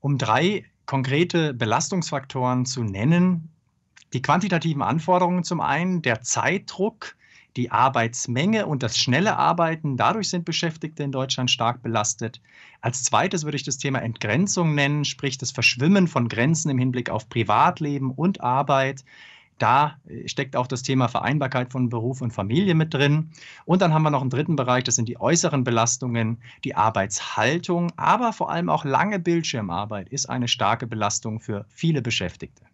um drei konkrete Belastungsfaktoren zu nennen. Die quantitativen Anforderungen zum einen, der Zeitdruck, die Arbeitsmenge und das schnelle Arbeiten. Dadurch sind Beschäftigte in Deutschland stark belastet. Als zweites würde ich das Thema Entgrenzung nennen, sprich das Verschwimmen von Grenzen im Hinblick auf Privatleben und Arbeit. Da steckt auch das Thema Vereinbarkeit von Beruf und Familie mit drin. Und dann haben wir noch einen dritten Bereich, das sind die äußeren Belastungen, die Arbeitshaltung, aber vor allem auch lange Bildschirmarbeit ist eine starke Belastung für viele Beschäftigte.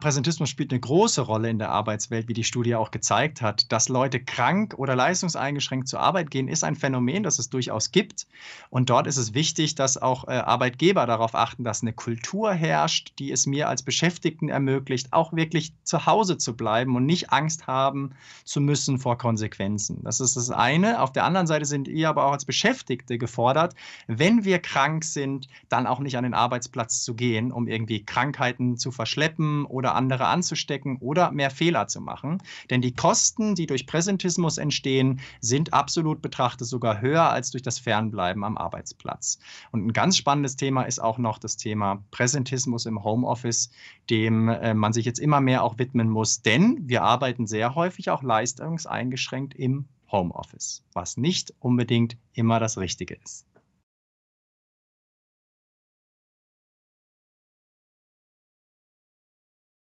Präsentismus spielt eine große Rolle in der Arbeitswelt, wie die Studie auch gezeigt hat. Dass Leute krank oder leistungseingeschränkt zur Arbeit gehen, ist ein Phänomen, das es durchaus gibt. Und dort ist es wichtig, dass auch äh, Arbeitgeber darauf achten, dass eine Kultur herrscht, die es mir als Beschäftigten ermöglicht, auch wirklich zu Hause zu bleiben und nicht Angst haben zu müssen vor Konsequenzen. Das ist das eine. Auf der anderen Seite sind ihr aber auch als Beschäftigte gefordert, wenn wir krank sind, dann auch nicht an den Arbeitsplatz zu gehen, um irgendwie Krankheiten zu verschleppen oder oder andere anzustecken oder mehr Fehler zu machen. Denn die Kosten, die durch Präsentismus entstehen, sind absolut betrachtet sogar höher als durch das Fernbleiben am Arbeitsplatz. Und ein ganz spannendes Thema ist auch noch das Thema Präsentismus im Homeoffice, dem äh, man sich jetzt immer mehr auch widmen muss, denn wir arbeiten sehr häufig auch leistungseingeschränkt im Homeoffice, was nicht unbedingt immer das Richtige ist.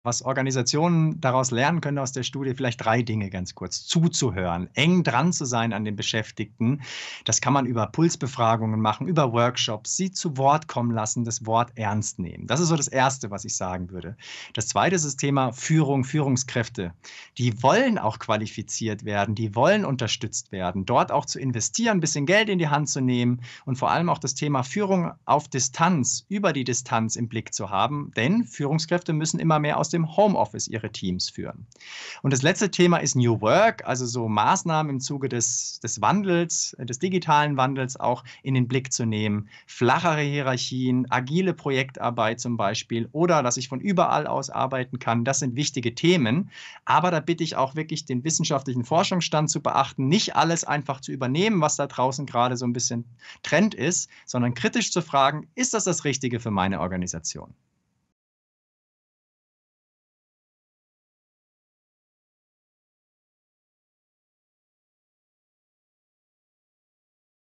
was Organisationen daraus lernen können aus der Studie, vielleicht drei Dinge ganz kurz. Zuzuhören, eng dran zu sein an den Beschäftigten. Das kann man über Pulsbefragungen machen, über Workshops, sie zu Wort kommen lassen, das Wort ernst nehmen. Das ist so das Erste, was ich sagen würde. Das Zweite ist das Thema Führung, Führungskräfte. Die wollen auch qualifiziert werden, die wollen unterstützt werden. Dort auch zu investieren, ein bisschen Geld in die Hand zu nehmen und vor allem auch das Thema Führung auf Distanz, über die Distanz im Blick zu haben. Denn Führungskräfte müssen immer mehr aus dem dem Homeoffice ihre Teams führen. Und das letzte Thema ist New Work, also so Maßnahmen im Zuge des, des Wandels, äh, des digitalen Wandels auch in den Blick zu nehmen. Flachere Hierarchien, agile Projektarbeit zum Beispiel oder dass ich von überall aus arbeiten kann, das sind wichtige Themen. Aber da bitte ich auch wirklich den wissenschaftlichen Forschungsstand zu beachten, nicht alles einfach zu übernehmen, was da draußen gerade so ein bisschen Trend ist, sondern kritisch zu fragen, ist das das Richtige für meine Organisation?